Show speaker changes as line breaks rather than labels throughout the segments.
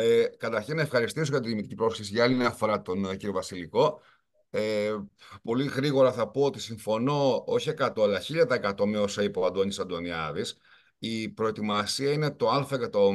Ε, καταρχήν να ευχαριστήσω για την δημιουργική πρόσκληση για άλλη μια φορά τον ε, κύριο Βασιλικό. Ε, πολύ γρήγορα θα πω ότι συμφωνώ όχι 100 αλλά 1000% με όσα είπε ο Αντώνης Αντωνιάδης. Η προετοιμασία είναι το α και το ω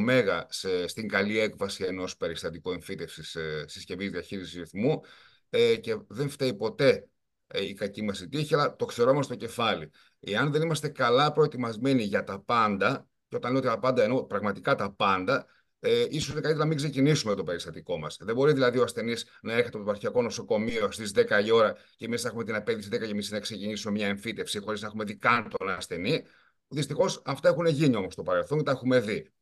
στην καλή έκβαση ενός περιστατικού εμφύτευσης ε, συσκευής διαχείρισης ρυθμού ε, και δεν φταίει ποτέ ε, η κακή μας τύχη, αλλά το ξερώμαστε στο κεφάλι. Εάν δεν είμαστε καλά προετοιμασμένοι για τα πάντα, και όταν λέω τα πάντα εννοώ πραγματικά τα πάντα, ε, ίσως είναι καλύτερα να μην ξεκινήσουμε το περιστατικό μας. Δεν μπορεί δηλαδή ο ασθενής να έρχεται από το παρχιακό νοσοκομείο στις 10 η ώρα και εμείς να έχουμε την απέδειξη 10 και να ξεκινήσουμε μια εμφύτευση χωρίς να έχουμε δει καν τον ασθενή. Δυστυχώς αυτά έχουν γίνει όμως στο παρελθόν και τα έχουμε δει.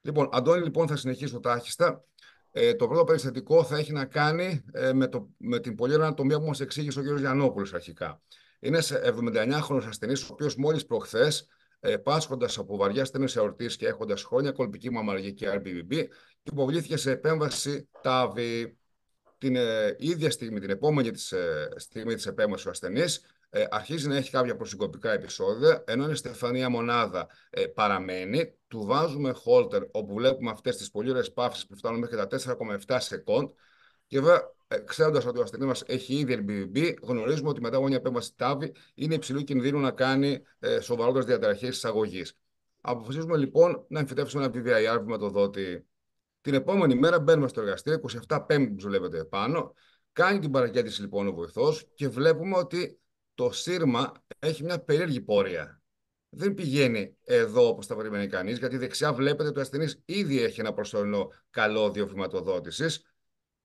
Λοιπόν, Αντώνη, λοιπόν, θα συνεχίσω τάχιστα. Ε, το πρώτο περιστατικό θα έχει να κάνει ε, με, το, με την πολύ ανατομία που μας εξήγησε ο κ. Γιαννόπουλος αρχικά. Είναι 79χρονο ασθενής, ο οποίος μόλις προχθές ε, πάσχοντας από βαριά στενέ αορτή και έχοντας χρόνια κολπική και RBBB, υποβλήθηκε σε επέμβαση τάβη. Την ε, ίδια στιγμή, την επόμενη της, ε, στιγμή της επέμβασης ο ασθενής, ε, αρχίζει να έχει κάποια προσυγκοπικά επεισόδια, ενώ η Στεφανία Μονάδα παραμένει. Του βάζουμε χόλτερ, όπου βλέπουμε αυτές τις πολύ ωραίες που φτάνουν μέχρι τα 4,7 σεκόντ. Και ε, ξέροντας ότι ο ασθενή μας έχει ήδη BB, γνωρίζουμε ότι μετά μια επέμβαση τάβη είναι υψηλού κινδύνου να κάνει ε, σοβαρότερες διαταραχές εισαγωγής. Αποφασίζουμε λοιπόν να εμφυτεύσουμε ένα PVIR βηματοδότη. Την επόμενη μέρα μπαίνουμε στο εργαστήριο, 27 Πέμπτη που δουλεύεται επάνω. Κάνει την παρακέντρηση λοιπόν ο βοηθός και βλέπουμε ότι το σύρμα έχει μια περίεργη πορεία. Δεν πηγαίνει εδώ όπως θα περιμένει κανείς, γιατί δεξιά βλέπετε ότι ο ασθενής ήδη έχει ένα προσωρινό καλώδιο χρηματοδότηση.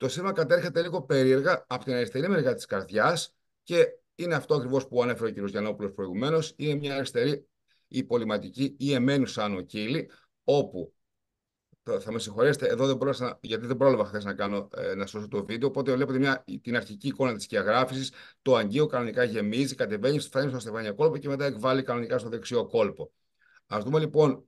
Το σύστημα κατέρχεται λίγο περίεργα από την αριστερή μεριά της καρδιάς και είναι αυτό ακριβώς που ανέφερε ο κ. Γιαννόπουλος προηγουμένως. Είναι μια αριστερή υπολοιματική ή σαν οκύλη, όπου θα με συγχωρέσετε, εδώ δεν πρόλαβα, γιατί δεν πρόλαβα χθες να, κάνω, ε, να σώσω το βίντεο. Οπότε βλέπετε μια, την αρχική εικόνα της σκιαγράφησης. Το αγγείο κανονικά γεμίζει, κατεβαίνει, φτάνει στο στεφάνιο κόλπο και μετά εκβάλλει κανονικά στο δεξιό κόλπο. Ας δούμε λοιπόν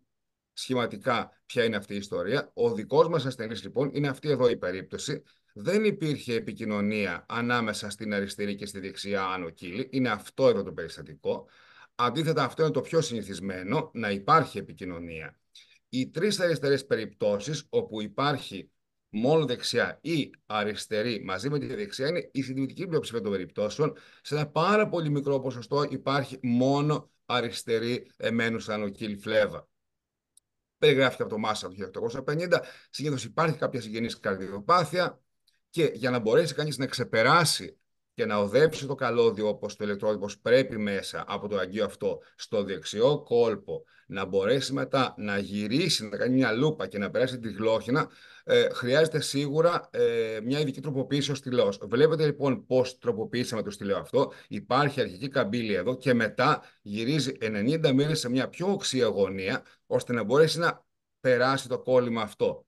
σχηματικά ποια είναι αυτή η ιστορία. Ο δικός μας ασθενής λοιπόν είναι αυτή εδώ η περίπτωση δεν υπήρχε επικοινωνία ανάμεσα στην αριστερή και στη δεξιά άνω Είναι αυτό εδώ το περιστατικό. Αντίθετα, αυτό είναι το πιο συνηθισμένο, να υπάρχει επικοινωνία. Οι τρεις αριστερές περιπτώσεις όπου υπάρχει μόνο δεξιά ή αριστερή μαζί με τη δεξιά είναι η συντηρητική πλειοψηφία των περιπτώσεων. Σε ένα πάρα πολύ μικρό ποσοστό υπάρχει μόνο αριστερή εμένουσα κύλη φλέβα. Περιγράφηκε από το Μάσα το 1850. Συνήθως υπάρχει κάποια συγγενής καρδιοπάθεια. Και για να μπορέσει κανείς να ξεπεράσει και να οδέψει το καλώδιο όπως το ηλεκτρόδιο πρέπει μέσα από το αγγείο αυτό στο δεξιό κόλπο, να μπορέσει μετά να γυρίσει, να κάνει μια λούπα και να περάσει τη γλώχινα, ε, χρειάζεται σίγουρα ε, μια ειδική τροποποίηση ο τηλεός. Βλέπετε λοιπόν πώς τροποποιήσαμε το στυλό αυτό. Υπάρχει αρχική καμπύλη εδώ και μετά γυρίζει 90 μήνες σε μια πιο οξία γωνία, ώστε να μπορέσει να περάσει το κόλλημα αυτό.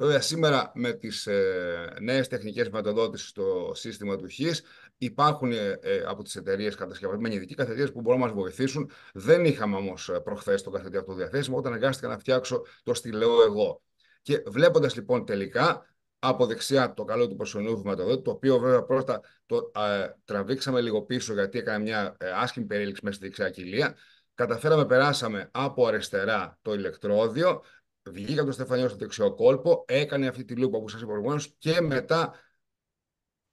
Βέβαια, σήμερα με τις ε, νέες τεχνικές χρηματοδότησης στο σύστημα του ΧΙΣ υπάρχουν ε, ε, από τις εταιρείες κατασκευασμένοι ειδικοί καθετήρες που μπορούν να μας βοηθήσουν. Δεν είχαμε όμως ε, προχθές το καθετή αυτό διαθέσιμο όταν αναγκάστηκα να φτιάξω το στυλαιό εγώ. Και βλέποντας λοιπόν τελικά από δεξιά το καλό του προσωπικού χρηματοδότη, το οποίο βέβαια πρώτα το τραβήξαμε λίγο πίσω γιατί έκανε μια ε, άσχημη περίληψη μέσα στη δεξιά κοιλία. Καταφέραμε, περάσαμε από αριστερά το ηλεκτρόδιο, βγήκε από τον Στεφανιό στο δεξιό κόλπο, έκανε αυτή τη λούπα που σας είπα προηγουμένως και μετά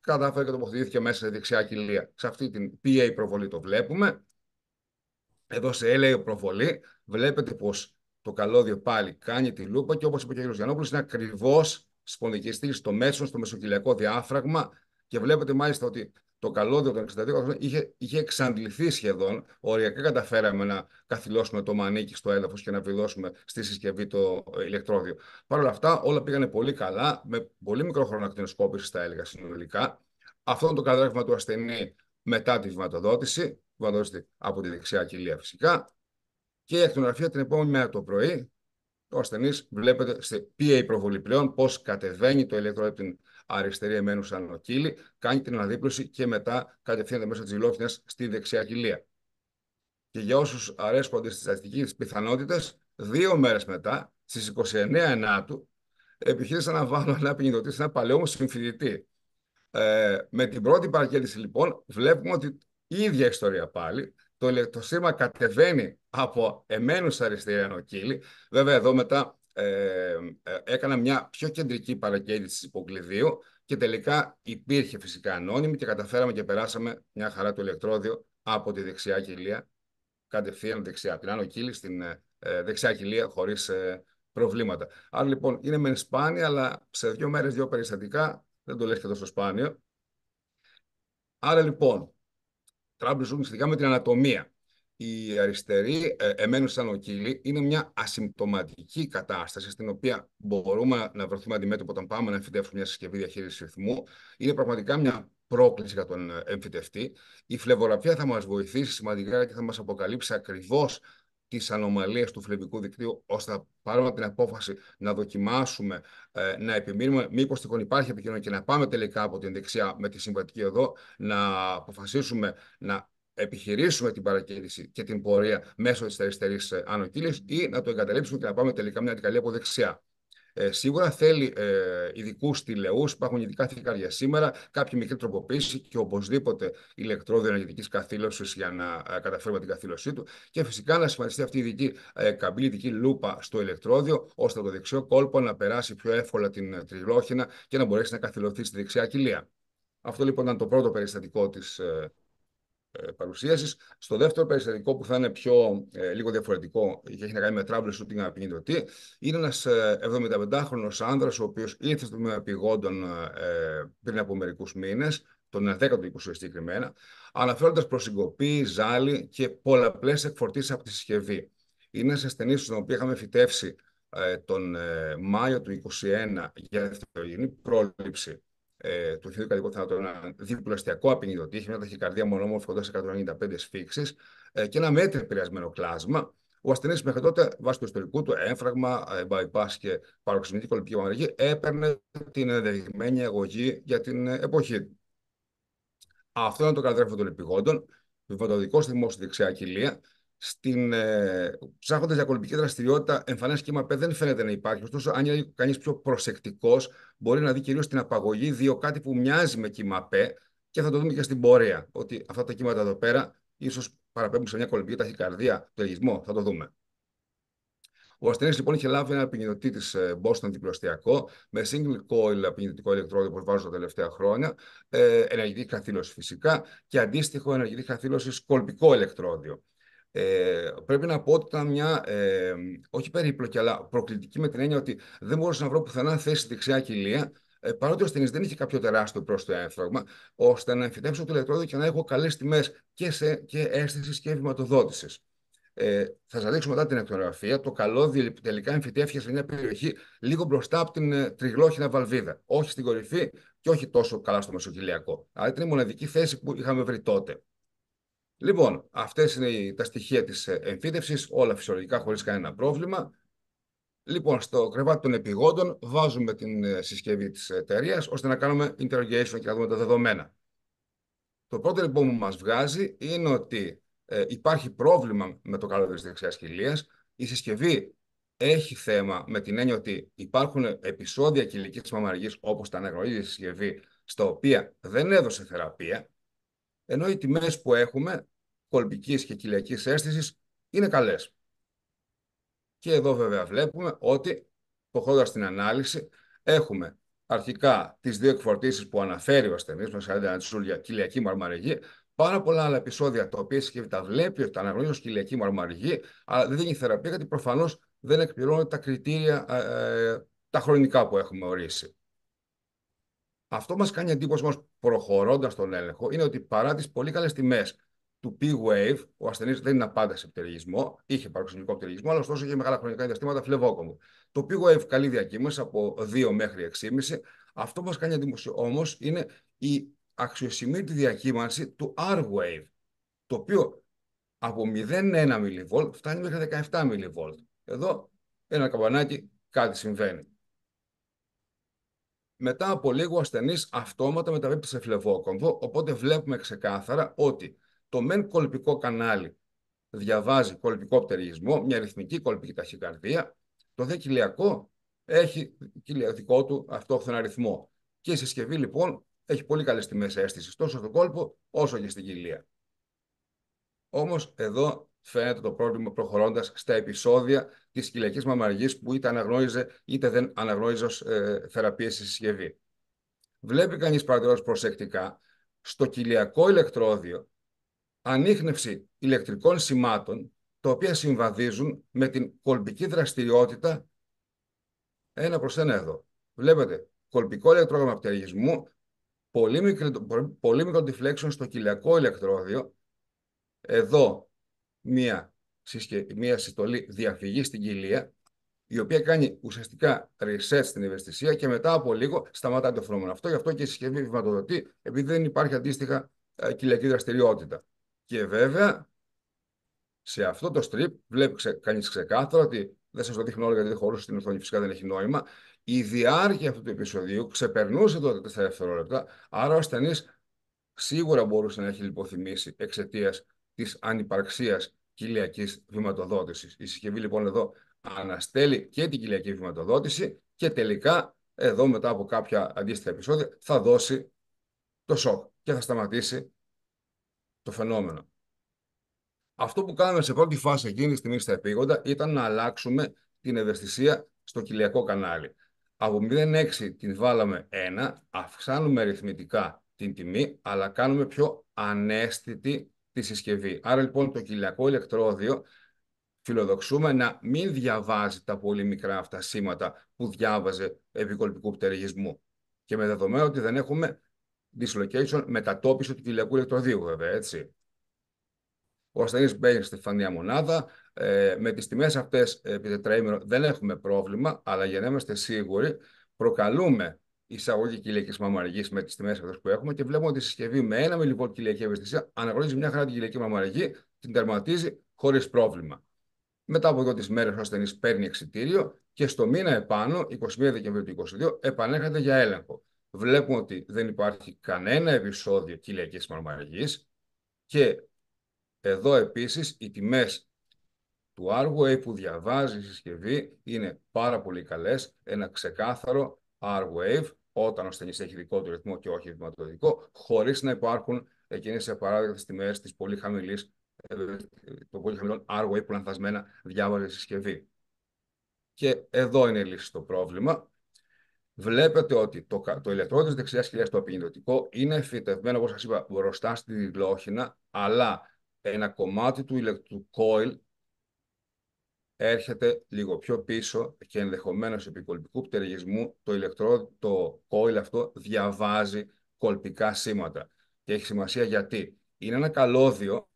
κατάφερε και τοποθετήθηκε μέσα στη δεξιά κοιλία. Σε αυτή την PA προβολή το βλέπουμε. Εδώ σε LA προβολή βλέπετε πως το καλώδιο πάλι κάνει τη λούπα και όπως είπε και ο κ. Γιανόπουλο, είναι ακριβώς σπονδικιστής στο μέσο, στο μεσοκυλιακό διάφραγμα και βλέπετε μάλιστα ότι το καλώδιο των 62 είχε, είχε εξαντληθεί σχεδόν. Οριακά καταφέραμε να καθυλώσουμε το μανίκι στο έδαφος και να βιδώσουμε στη συσκευή το ηλεκτρόδιο. Παρ' όλα αυτά, όλα πήγανε πολύ καλά, με πολύ μικρό χρόνο ακτινοσκόπησης, θα έλεγα συνολικά. Αυτό είναι το κατρέφημα του ασθενή μετά τη βηματοδότηση, βηματοδότηση από τη δεξιά κοιλία φυσικά. Και η ακτινογραφία την επόμενη μέρα το πρωί, ο ασθενής βλέπετε σε PA προβολή πλέον πώς κατεβαίνει το ηλεκτρόδιο αριστερή εμένου σαν κάνει την αναδίπλωση και μετά κατευθύνεται μέσω της γυλόφυνα στη δεξιά κοιλία. Και για όσους αρέσκονται στι αστικέ πιθανότητες, δύο μέρες μετά, στις 29 Ενάτου, επιχείρησα να βάλω ένα πινιδωτή σε ένα παλαιό μου συμφιλητή. Ε, με την πρώτη παρακέντηση λοιπόν βλέπουμε ότι η ίδια ιστορία πάλι. Το ηλεκτροσύρμα κατεβαίνει από εμένους αριστερή ανοκύλη. Βέβαια εδώ μετά ε, ε, έκανα μια πιο κεντρική παρακέντρηση υποκλειδίου και τελικά υπήρχε φυσικά ανώνυμη και καταφέραμε και περάσαμε μια χαρά το ηλεκτρόδιο από τη δεξιά κοιλία, κατευθείαν δεξιά, την άνω κύλη στην ε, ε, δεξιά κοιλία χωρίς προβλήματα. Άρα λοιπόν είναι μεν σπάνια, αλλά σε δύο μέρες, δύο περιστατικά δεν το λες και τόσο σπάνιο. Άρα λοιπόν, τράμπλες σχετικά με την ανατομία. Η αριστερή, ε, ο σαν είναι μια ασυμπτωματική κατάσταση στην οποία μπορούμε να βρεθούμε αντιμέτωπο όταν πάμε να εμφυτεύσουμε μια συσκευή διαχείρισης ρυθμού. Είναι πραγματικά μια πρόκληση για τον ε, εμφυτευτή. Η φλεβογραφία θα μας βοηθήσει σημαντικά και θα μας αποκαλύψει ακριβώς τις ανομαλίες του φλεβικού δικτύου, ώστε να πάρουμε την απόφαση να δοκιμάσουμε, ε, να επιμείνουμε, μήπως τυχόν υπάρχει επικοινωνία και να πάμε τελικά από την δεξιά με τη συμβατική εδώ να αποφασίσουμε να επιχειρήσουμε την παρακίνηση και την πορεία μέσω της αριστερής ε, ανοκύλη ή να το εγκαταλείψουμε και να πάμε τελικά μια αντικαλία από δεξιά. Ε, σίγουρα θέλει ε, ειδικούς τηλεούς, υπάρχουν ειδικά θηκάρια σήμερα, κάποια μικρή τροποποίησης και οπωσδήποτε ηλεκτρόδιο ενεργητικής καθήλωσης για να ε, καταφέρουμε την καθήλωσή του. Και φυσικά να σχηματιστεί αυτή η ειδική ε, καμπύλη, ειδική λούπα στο ηλεκτρόδιο, ώστε το δεξιό κόλπο να περάσει πιο εύκολα την ε, τριλόχινα και να μπορέσει να καθυλωθεί στη δεξιά κοιλία. Αυτό λοιπόν ήταν το πρώτο περιστατικό της ε, ε, παρουσίασης. Στο δεύτερο περιστατικό που θα είναι πιο, ε, λίγο διαφορετικό και έχει να κάνει με travel shooting τι. ειναι είναι ένα 75χρονος ε, άνδρας ο οποίος ήρθε στο τμήμα πηγόντων πριν από μερικούς μήνες, τον 10ο του 20 συγκεκριμένα, αναφέροντας προσυγκοπή, ζάλι και πολλαπλές εκφορτήσεις από τη συσκευή. Είναι ένας ασθενή στον οποίο είχαμε φυτέψει τον Μάιο του 2021 για δευτερογενή πρόληψη ε, του χειρουργικού κατοικού θανάτου, ένα διπλωστιακό απεινιδωτή, είχε μια ταχυκαρδία μονόμορφη κοντά σε 195 σφίξεις ε, και ένα μέτρη επηρεασμένο κλάσμα. Ο ασθενής μέχρι τότε, βάσει του ιστορικού του, έμφραγμα, bypass ε, και παροξενική κολυμπική παραγωγή, έπαιρνε την ενδεδειγμένη αγωγή για την ε, εποχή του. Αυτό είναι το καρδιόφωνο των επιγόντων, βιβατοδικό θυμό στη δεξιά κοιλία, στην, ε, ψάχνοντας για κολυμπική δραστηριότητα, εμφανές σχήμα ΠΕ δεν φαίνεται να υπάρχει. Ωστόσο, αν είναι κανείς πιο προσεκτικός, μπορεί να δει κυρίως την απαγωγή, δύο κάτι που μοιάζει με κύμα ΠΕ και θα το δούμε και στην πορεία. Ότι αυτά τα κύματα εδώ πέρα ίσως παραπέμπουν σε μια κολυμπική ταχυκαρδία, πλεγισμό, θα το δούμε. Ο ασθενής λοιπόν είχε λάβει ένα πινητοτή της ε, Boston διπλωστιακό με single coil πυκνιδωτικό ηλεκτρόδιο όπω βάζω τα τελευταία χρόνια, ε, ενεργητική καθήλωση φυσικά και αντίστοιχο ενεργητική καθήλωση κολπικό ηλεκτρόδιο. Ε, πρέπει να πω ότι ήταν μια, ε, όχι περίπλοκη, αλλά προκλητική με την έννοια ότι δεν μπορούσα να βρω πουθενά θέση δεξιά κοιλία, ε, παρότι ο ασθενής δεν είχε κάποιο τεράστιο το έμφραγμα, ώστε να εμφυτεύσω το ηλεκτρόδιο και να έχω καλές τιμές και, σε, και αίσθησης και βηματοδότηση. Ε, θα σας δείξω μετά την εκτονογραφία. Το καλώδιο τελικά εμφυτεύχε σε μια περιοχή λίγο μπροστά από την ε, τριγλόχινα βαλβίδα. Όχι στην κορυφή και όχι τόσο καλά στο μεσοκυλιακό. Αλλά ήταν η μοναδική θέση που είχαμε βρει τότε. Λοιπόν, αυτές είναι τα στοιχεία της εμφύτευση, όλα φυσιολογικά χωρίς κανένα πρόβλημα. Λοιπόν, στο κρεβάτι των επιγόντων βάζουμε την ε, συσκευή της εταιρείας ώστε να κάνουμε interrogation και να δούμε τα δεδομένα. Το πρώτο λοιπόν που μας βγάζει είναι ότι ε, υπάρχει πρόβλημα με το καλώδιο της δεξιάς κοιλία. Η συσκευή έχει θέμα με την έννοια ότι υπάρχουν επεισόδια κοιλική μαμαργή, όπως τα αναγνωρίζει η συσκευή, στα οποία δεν έδωσε θεραπεία ενώ οι τιμές που έχουμε, κολπικής και κοιλιακής αίσθησης είναι καλές. Και εδώ βέβαια βλέπουμε ότι, προχωρώντας την ανάλυση, έχουμε αρχικά τις δύο εκφορτήσεις που αναφέρει ο ασθενής με 41 τσούλια κοιλιακή μαρμαριγή, πάρα πολλά άλλα επεισόδια τα οποία η τα βλέπει τα αναγνωρίζει ως κοιλιακή μαρμαριγή, αλλά δεν δίνει θεραπεία γιατί προφανώς δεν εκπληρώνει τα κριτήρια ε, ε, τα χρονικά που έχουμε ορίσει. Αυτό μας κάνει εντύπωση όμως, προχωρώντας τον έλεγχο είναι ότι παρά τις πολύ καλές τιμές του P-Wave, ο ασθενής δεν είναι πάντα σε πτεριγισμό, είχε παροξενικό πτεριγισμό, αλλά ωστόσο είχε μεγάλα χρονικά διαστήματα φλεβόκομου. Το P-Wave καλή διακύμανση από 2 μέχρι 6,5. Αυτό που μας κάνει εντύπωση όμως είναι η αξιοσημείωτη διακύμανση του R-Wave, το οποίο από 0,1 mV φτάνει μέχρι 17 mV. Εδώ ένα καμπανάκι κάτι συμβαίνει. Μετά από λίγο ο ασθενής αυτόματα μεταβαίνει σε φλεβόκομβο, οπότε βλέπουμε ξεκάθαρα ότι το μεν κολπικό κανάλι διαβάζει κολπικό πτεριγισμό, μια ρυθμική κολπική ταχυκαρδία, το δε κοιλιακό έχει κοιλιακό του αυτόχθονα αριθμό. Και η συσκευή λοιπόν έχει πολύ καλές τιμές αίσθησης τόσο στον κόλπο όσο και στην κοιλία. Όμως εδώ φαίνεται το πρόβλημα προχωρώντας στα επεισόδια της κοιλιακή μαμαργής που είτε αναγνώριζε είτε δεν αναγνώριζε ως ε, θεραπεία στη συσκευή. Βλέπει κανείς παρατηρώντα προσεκτικά στο κοιλιακό ηλεκτρόδιο ανείχνευση ηλεκτρικών σημάτων τα οποία συμβαδίζουν με την κολπική δραστηριότητα ένα προς ένα εδώ. Βλέπετε, κολπικό ηλεκτρόγραμμα πτεργισμού, πολύ, μικρό, πολύ μικρό deflection στο κοιλιακό ηλεκτρόδιο. Εδώ μία, μία συστολή διαφυγής στην κοιλία, η οποία κάνει ουσιαστικά reset στην ευαισθησία και μετά από λίγο σταματάει το φαινόμενο. Αυτό γι' αυτό και η συσκευή βηματοδοτεί, επειδή δεν υπάρχει αντίστοιχα ε, κοιλιακή δραστηριότητα. Και βέβαια, σε αυτό το strip βλέπει ξε, κανείς ξεκάθαρα ότι δεν σας το δείχνω όλο γιατί δεν χωρούσε στην οθόνη, φυσικά δεν έχει νόημα. Η διάρκεια αυτού του επεισοδίου ξεπερνούσε τα 4 δευτερόλεπτα, άρα ο ασθενής σίγουρα μπορούσε να έχει λιποθυμήσει εξαιτίας της ανυπαρξίας κοιλιακής βηματοδότησης. Η συσκευή λοιπόν εδώ αναστέλει και την κοιλιακή βηματοδότηση και τελικά εδώ μετά από κάποια αντίστοιχα επεισόδια θα δώσει το σοκ και θα σταματήσει το φαινόμενο. Αυτό που κάναμε σε πρώτη φάση εκείνη τη στιγμή στα επίγοντα ήταν να αλλάξουμε την ευαισθησία στο κοιλιακό κανάλι. Από 0,6 την βάλαμε 1, αυξάνουμε αριθμητικά την τιμή, αλλά κάνουμε πιο ανέστητη τη συσκευή. Άρα λοιπόν το κοιλιακό ηλεκτρόδιο φιλοδοξούμε να μην διαβάζει τα πολύ μικρά αυτά σήματα που διάβαζε επικολπικού πτερηγισμού Και με δεδομένο ότι δεν έχουμε dislocation μετατόπιση του κοιλιακού ηλεκτροδίου βέβαια, έτσι. Ο ασθενής μπαίνει στη φανία μονάδα, ε, με τις τιμές αυτές ε, επί τετραήμερο δεν έχουμε πρόβλημα, αλλά για να είμαστε σίγουροι προκαλούμε εισαγωγή κυλιακής μαμαργή με τις τιμές αυτές που έχουμε και βλέπουμε ότι η συσκευή με ένα μιλιβόλτ κυλιακή ευαισθησία αναγνωρίζει μια χαρά την κυλιακή μαμαργή, την τερματίζει χωρίς πρόβλημα. Μετά από τις μέρες ο ασθενής παίρνει εξητήριο και στο μήνα επάνω, 21 Δεκεμβρίου του 2022, επανέρχεται για έλεγχο. Βλέπουμε ότι δεν υπάρχει κανένα επεισόδιο κυλιακής μαμαργή και εδώ επίσης οι τιμές του hardware που διαβάζει η συσκευή είναι πάρα πολύ καλές, ένα ξεκάθαρο R-Wave όταν ο ασθενής έχει δικό του ρυθμό και όχι ρυθματοδοτικό, χωρίς να υπάρχουν εκείνες οι απαράδεκτε τιμές της πολύ χαμηλής ε, των πολύ χαμηλών RWA που λανθασμένα διάβαζε συσκευή. Και εδώ είναι η λύση στο πρόβλημα. Βλέπετε ότι το, το ηλεκτρό της δεξιάς χιλιά, το απειγνωτικό, είναι φυτευμένο, όπως σας είπα, μπροστά στη αλλά ένα κομμάτι του ηλεκτρικού coil έρχεται λίγο πιο πίσω και ενδεχομένως επί κολπικού πτεριγισμού το, ηλεκτρό, το κόιλ αυτό διαβάζει κολπικά σήματα. Και έχει σημασία γιατί. Είναι ένα καλώδιο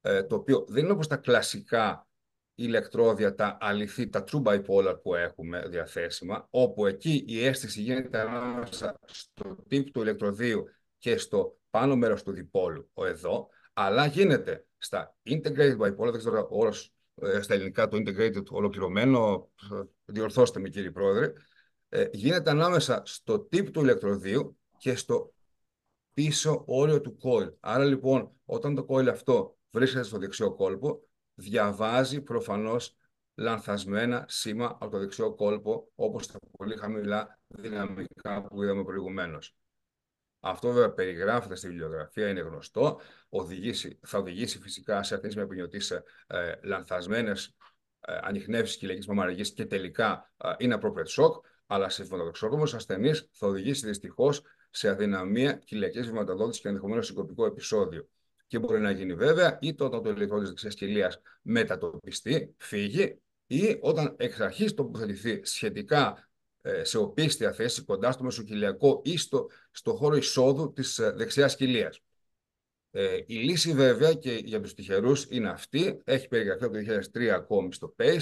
ε, το οποίο δεν είναι όπως τα κλασικά ηλεκτρόδια, τα αληθή, τα true bipolar που έχουμε διαθέσιμα, όπου εκεί η αίσθηση γίνεται ανάμεσα στο τύπο του ηλεκτροδίου και στο πάνω μέρος του διπόλου, εδώ, αλλά γίνεται στα integrated bipolar, δεν ξέρω ε, στα ελληνικά το integrated ολοκληρωμένο, ε, διορθώστε με κύριε Πρόεδρε, ε, γίνεται ανάμεσα στο τύπο του ηλεκτροδίου και στο πίσω όριο του coil. Άρα λοιπόν, όταν το coil αυτό βρίσκεται στο δεξιό κόλπο, διαβάζει προφανώς λανθασμένα σήμα από το δεξιό κόλπο, όπως τα πολύ χαμηλά δυναμικά που είδαμε προηγουμένως. Αυτό βέβαια περιγράφεται στη βιβλιογραφία, είναι γνωστό. Οδηγήσει, θα οδηγήσει φυσικά σε με επινιωτή σε ε, λανθασμένες ε, ανιχνεύσει ε, κοιλιακή και τελικά ε, είναι appropriate shock. Αλλά σε βηματοξόρκομου ασθενείς θα οδηγήσει δυστυχώς σε αδυναμία κοιλιακή βηματοδότησης και ενδεχομένως συγκοπικό επεισόδιο. Και μπορεί να γίνει βέβαια είτε όταν το ηλεκτρό της δεξιάς κοιλίας μετατοπιστεί, φύγει, ή όταν εξ αρχής τοποθετηθεί σχετικά ε, σε οπίστια θέση κοντά στο Μεσοκυλιακό ή στο, χώρο εισόδου της ε, δεξιάς κοιλίας. Ε, η λύση βέβαια και για τους τυχερούς είναι αυτή, έχει περιγραφεί από το 2003 ακόμη στο PACE,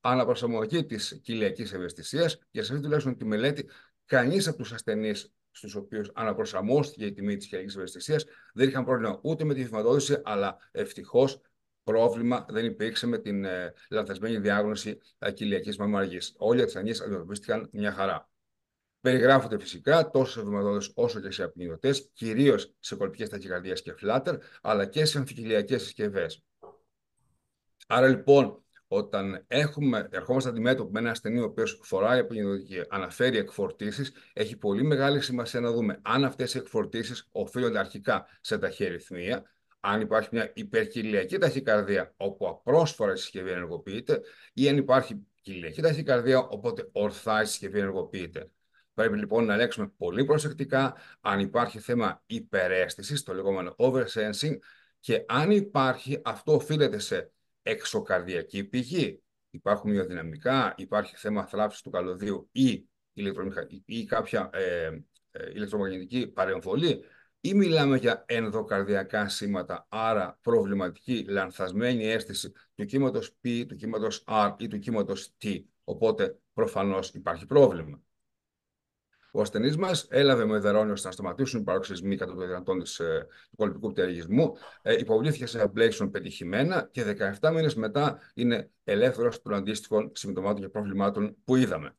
αναπροσαρμογή της κοιλιακής ευαισθησίας και σε αυτή τουλάχιστον τη μελέτη κανείς από τους ασθενείς στους οποίους αναπροσαρμόστηκε η τιμή της κοιλιακής ευαισθησίας δεν είχαν πρόβλημα ούτε με τη θυματόδηση αλλά ευτυχώς πρόβλημα δεν υπήρξε με την ε, λανθασμένη διάγνωση κοιλιακής μαμαργής. Όλοι οι ασθενείς αντιμετωπίστηκαν μια χαρά. Περιγράφονται φυσικά τόσο σε βηματόδες όσο και σε απνιωτές, κυρίως σε κολπικές ταχυκαρδίες και φλάτερ, αλλά και σε αμφικυλιακές συσκευές. Άρα λοιπόν, όταν έχουμε, ερχόμαστε αντιμέτωποι με ένα ασθενή ο οποίος φοράει και αναφέρει εκφορτήσεις, έχει πολύ μεγάλη σημασία να δούμε αν αυτές οι εκφορτήσεις οφείλονται αρχικά σε ταχύα αν υπάρχει μια υπερκυλιακή ταχυκαρδία όπου απρόσφορα η συσκευή ενεργοποιείται ή αν υπάρχει κοιλιακή ταχυκαρδία οπότε ορθά η συσκευή ενεργοποιείται. Πρέπει λοιπόν να ελέγξουμε πολύ προσεκτικά αν υπάρχει θέμα υπερέστησης, το λεγόμενο oversensing και αν υπάρχει αυτό οφείλεται σε εξωκαρδιακή πηγή. Υπάρχουν μειοδυναμικά, υπάρχει θέμα θράψης του καλωδίου ή, ή κάποια ε, ε, ηλεκτρομαγνητική παρεμβολή ή μιλάμε για ενδοκαρδιακά σήματα, άρα προβληματική, λανθασμένη αίσθηση του κύματος P, του κύματος R ή του κύματος T. Οπότε προφανώς υπάρχει πρόβλημα. Ο ασθενής μας έλαβε με δερόνιο ώστε να σταματήσουν οι παροξυσμοί κατά των δυνατών ε, του κολυμπικού ε, υποβλήθηκε σε ablation πετυχημένα και 17 μήνες μετά είναι ελεύθερος των αντίστοιχων συμπτωμάτων και προβλημάτων που είδαμε.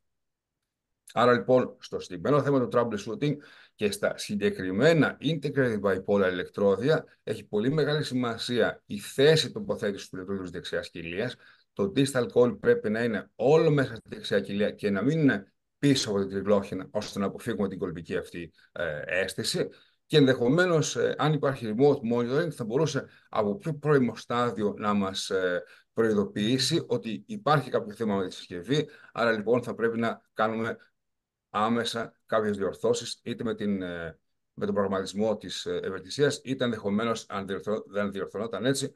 Άρα λοιπόν, στο συγκεκριμένο θέμα του troubleshooting, και στα συγκεκριμένα integrated bipolar ηλεκτρόδια έχει πολύ μεγάλη σημασία η θέση τοποθέτησης του ηλεκτρόδιου της δεξιάς κοιλίας. Το distal call πρέπει να είναι όλο μέσα στη δεξιά κοιλία και να μην είναι πίσω από την τριβλόχινα, ώστε να αποφύγουμε την κολπική αυτή ε, αίσθηση. Και ενδεχομένως, ε, αν υπάρχει remote monitoring, θα μπορούσε από πιο πρώιμο στάδιο να μας ε, προειδοποιήσει ότι υπάρχει κάποιο θέμα με τη συσκευή. Άρα λοιπόν θα πρέπει να κάνουμε άμεσα κάποιες διορθώσεις, είτε με, την, ε, με τον προγραμματισμό της ε, ευελιξίας, είτε ενδεχομένως αν δεν διορθωνόταν έτσι,